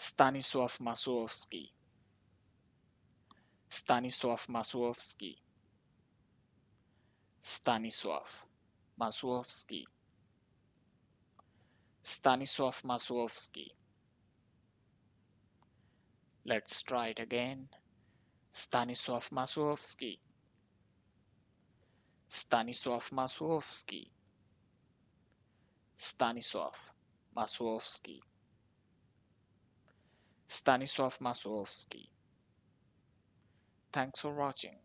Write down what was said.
Stanisław Masułowski. Stanisław Masułowski. Stanisław Masułowski. Stanisław Masułowski. Let's try it again. Stanisław Masułowski. Stanisław Masułowski. Stanisław Masułowski. Stanisław Masurowski. Thanks for watching.